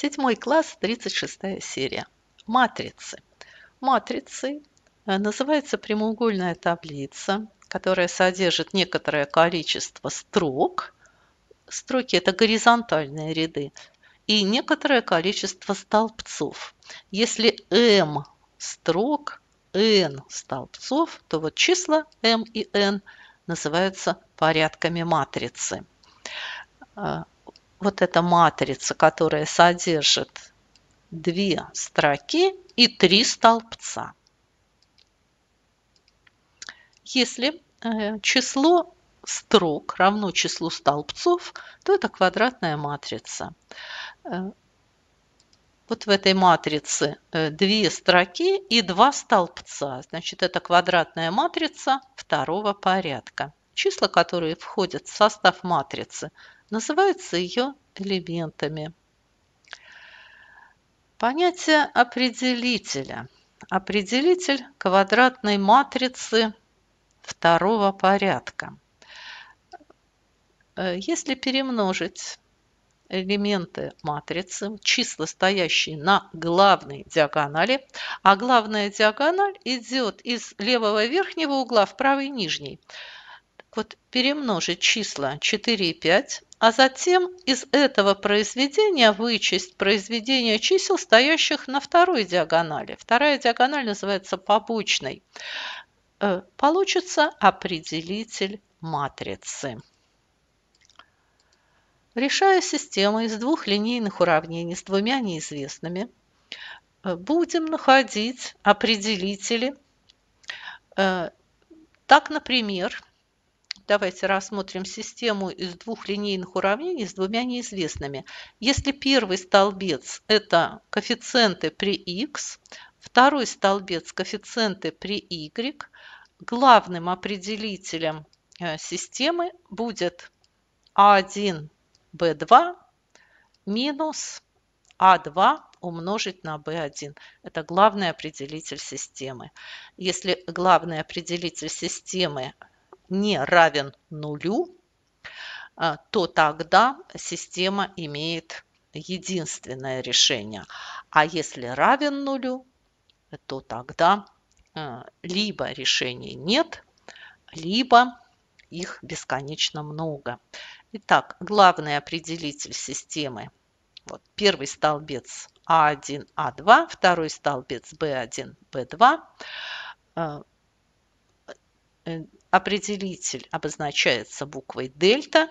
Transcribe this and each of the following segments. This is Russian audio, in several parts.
Седьмой класс, 36 серия. Матрицы. Матрицей э, называется прямоугольная таблица, которая содержит некоторое количество строк. Строки – это горизонтальные ряды. И некоторое количество столбцов. Если m строк, n столбцов, то вот числа m и n называются порядками матрицы. Э, вот эта матрица, которая содержит две строки и три столбца. Если э, число строк равно числу столбцов, то это квадратная матрица. Э, вот в этой матрице э, две строки и два столбца. Значит, это квадратная матрица второго порядка. Числа, которые входят в состав матрицы, называются ее элементами. Понятие определителя. Определитель квадратной матрицы второго порядка. Э, если перемножить элементы матрицы, числа, стоящие на главной диагонали, а главная диагональ идет из левого верхнего угла в правый нижний. Вот перемножить числа 4 и 5 а затем из этого произведения вычесть произведение чисел, стоящих на второй диагонали. Вторая диагональ называется побочной. Э, получится определитель матрицы. Решая систему из двух линейных уравнений с двумя неизвестными, э, будем находить определители. Э, так, например, Давайте рассмотрим систему из двух линейных уравнений с двумя неизвестными. Если первый столбец – это коэффициенты при x, второй столбец – коэффициенты при y, главным определителем э, системы будет a 1 b2 минус а2 умножить на b1. Это главный определитель системы. Если главный определитель системы не равен нулю, а, то тогда система имеет единственное решение. А если равен нулю, то тогда а, либо решений нет, либо их бесконечно много. Итак, главный определитель системы. Вот первый столбец А1, А2, второй столбец Б1, Б2 определитель обозначается буквой дельта.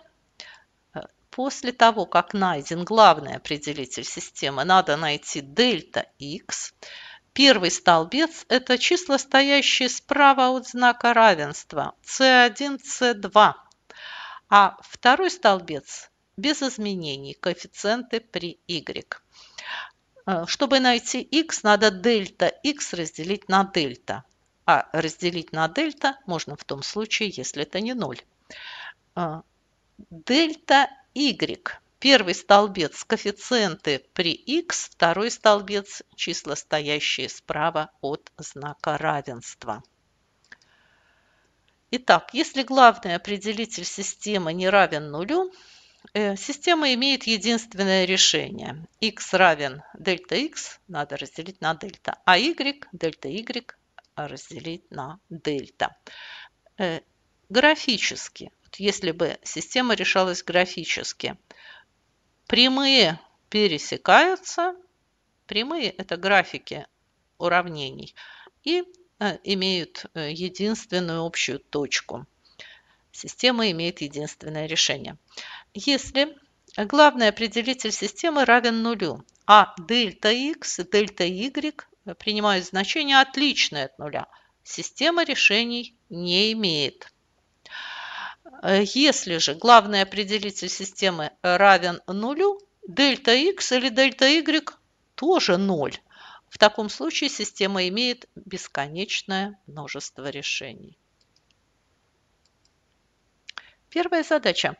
Э, после того, как найден главный определитель системы, надо найти дельта x. Первый столбец – это числа, стоящие справа от знака равенства c1, c2. А второй столбец – без изменений коэффициенты при y. Э, чтобы найти x, надо дельта x разделить на дельта а разделить на дельта можно в том случае, если это не 0. А, дельта y. Первый столбец – коэффициенты при x, второй столбец – числа, стоящие справа от знака равенства. Итак, если главный определитель системы не равен нулю, э, система имеет единственное решение. x равен дельта x, надо разделить на дельта, а y – дельта y разделить на дельта. Э, графически, если бы система решалась графически, прямые пересекаются, прямые – это графики уравнений, и э, имеют э, единственную общую точку. Система имеет единственное решение. Если главный определитель системы равен нулю, а дельта x и дельта y принимают значение отличное от нуля, система решений не имеет. Э, если же главный определитель системы равен нулю, дельта x или дельта y тоже ноль, В таком случае система имеет бесконечное множество решений. Первая задача.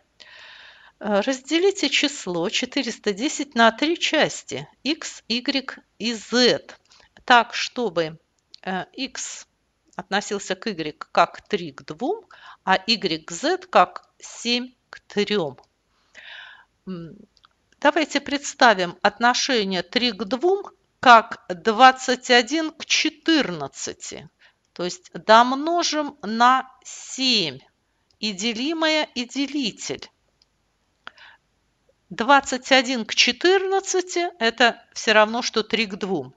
Э, разделите число 410 на три части – x, y и z так, чтобы x э, относился к y как 3 к 2, а yz как 7 к 3. Давайте представим отношение 3 к 2 как 21 к 14. То есть домножим на 7 и делимое, и делитель. 21 к 14 – это все равно, что 3 к 2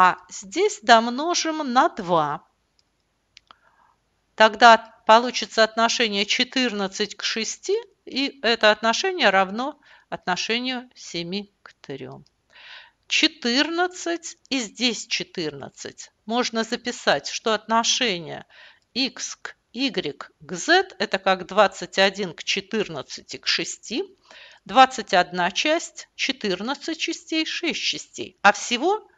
а здесь домножим на 2. Тогда получится отношение 14 к 6, и это отношение равно отношению 7 к 3. 14 и здесь 14. Можно записать, что отношение x к y к z – это как 21 к 14 к 6, 21 часть, 14 частей, 6 частей, а всего –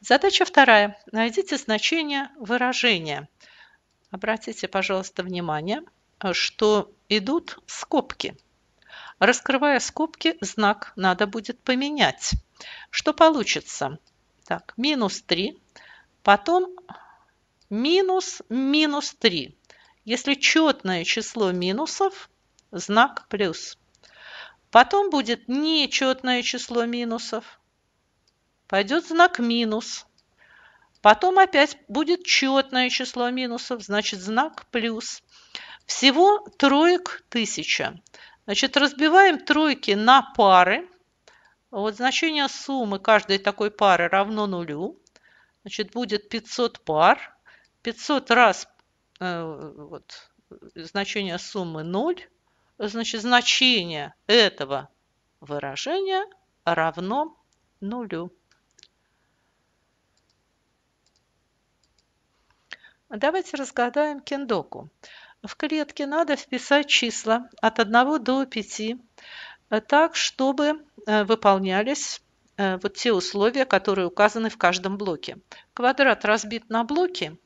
Задача вторая. Найдите значение выражения. Обратите, пожалуйста, внимание, что идут скобки. Раскрывая скобки, знак надо будет поменять. Что получится? Так, минус 3, потом минус минус 3. Если четное число минусов, знак плюс. Потом будет нечетное число минусов, пойдет знак минус. Потом опять будет четное число минусов, значит знак плюс. Всего троек тысяча. Значит, разбиваем тройки на пары. Вот значение суммы каждой такой пары равно нулю. Значит, будет 500 пар. 500 раз э, вот, значение суммы 0. Значит, значение этого выражения равно нулю. Давайте разгадаем кендоку. В клетке надо вписать числа от 1 до 5, э, так, чтобы э, выполнялись э, вот те условия, которые указаны в каждом блоке. Квадрат разбит на блоки.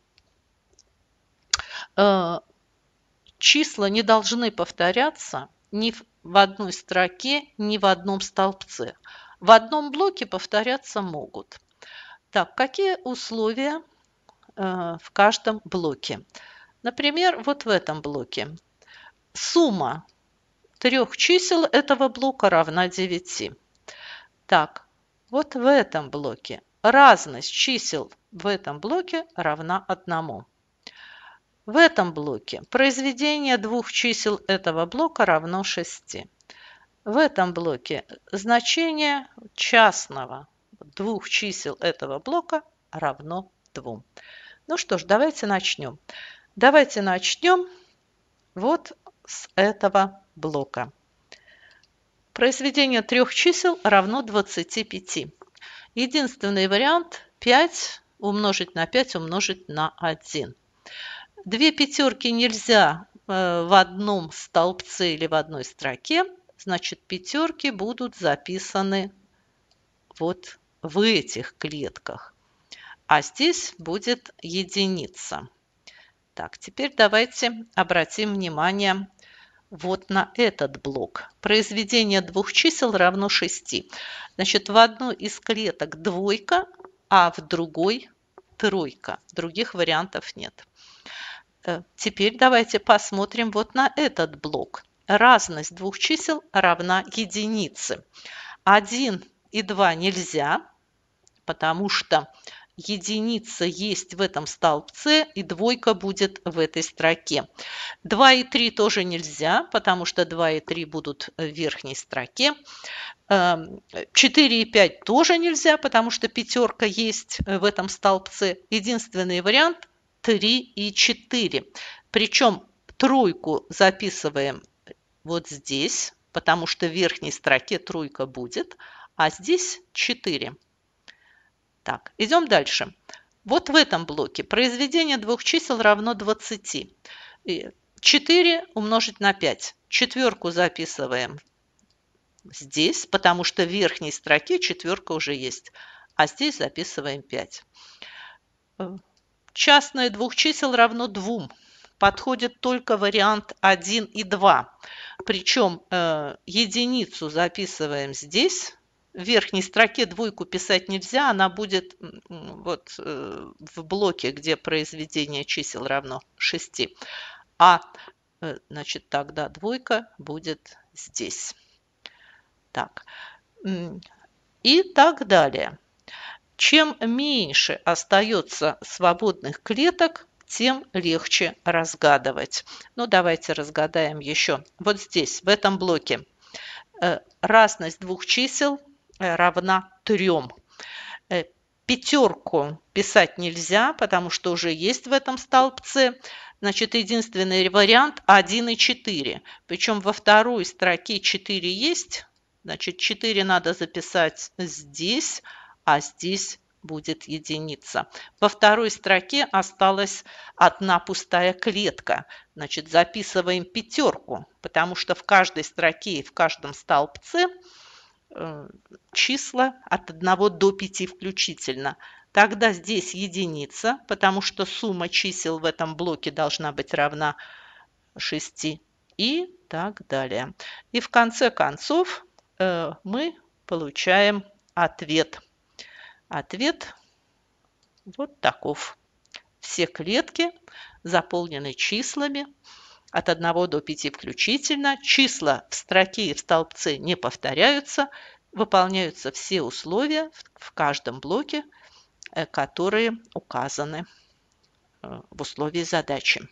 Числа не должны повторяться ни в одной строке, ни в одном столбце. В одном блоке повторяться могут. Так, какие условия Э, в каждом блоке. Например, вот в этом блоке. Сумма трех чисел этого блока равна 9. Так, вот в этом блоке. Разность чисел в этом блоке равна 1. В этом блоке произведение двух чисел этого блока равно 6. В этом блоке значение частного двух чисел этого блока равно двум. Ну что ж, давайте начнем. Давайте начнем вот с этого блока. Произведение трех чисел равно 25. Единственный вариант 5 умножить на 5 умножить на 1. Две пятерки нельзя э, в одном столбце или в одной строке, значит пятерки будут записаны вот в этих клетках а здесь будет единица. Так, теперь давайте обратим внимание вот на этот блок. Произведение двух чисел равно 6. Значит, в одну из клеток двойка, а в другой тройка. Других вариантов нет. Э, теперь давайте посмотрим вот на этот блок. Разность двух чисел равна единице. 1 и 2 нельзя, потому что единица есть в этом столбце и двойка будет в этой строке. 2 и 3 тоже нельзя, потому что 2 и 3 будут в верхней строке. 4 эм, и 5 тоже нельзя, потому что пятерка есть в этом столбце. Единственный вариант 3 и 4. Причем тройку записываем вот здесь, потому что в верхней строке тройка будет, а здесь 4. Так, идем дальше. Вот в этом блоке произведение двух чисел равно 20. 4 умножить на 5. Четверку записываем здесь, потому что в верхней строке четверка уже есть. А здесь записываем 5. Э, частное двух чисел равно 2. Подходит только вариант 1 и 2. Причем э, единицу записываем здесь, в верхней строке двойку писать нельзя, она будет вот э, в блоке, где произведение чисел равно 6. А э, значит, тогда двойка будет здесь. Так. И так далее. Чем меньше остается свободных клеток, тем легче разгадывать. Ну, давайте разгадаем еще. Вот здесь, в этом блоке, э, разность двух чисел – Э, равна 3. Э, пятерку писать нельзя, потому что уже есть в этом столбце. Значит, единственный вариант 1 и 4. Причем во второй строке 4 есть. Значит, 4 надо записать здесь, а здесь будет единица. Во второй строке осталась одна пустая клетка. Значит, записываем пятерку, потому что в каждой строке и в каждом столбце – Э, числа от 1 до 5 включительно. Тогда здесь единица, потому что сумма чисел в этом блоке должна быть равна 6 и так далее. И в конце концов э, мы получаем ответ. Ответ вот таков. Все клетки заполнены числами от 1 до 5 включительно, числа в строке и в столбце не повторяются, выполняются все условия в каждом блоке, э, которые указаны э, в условии задачи.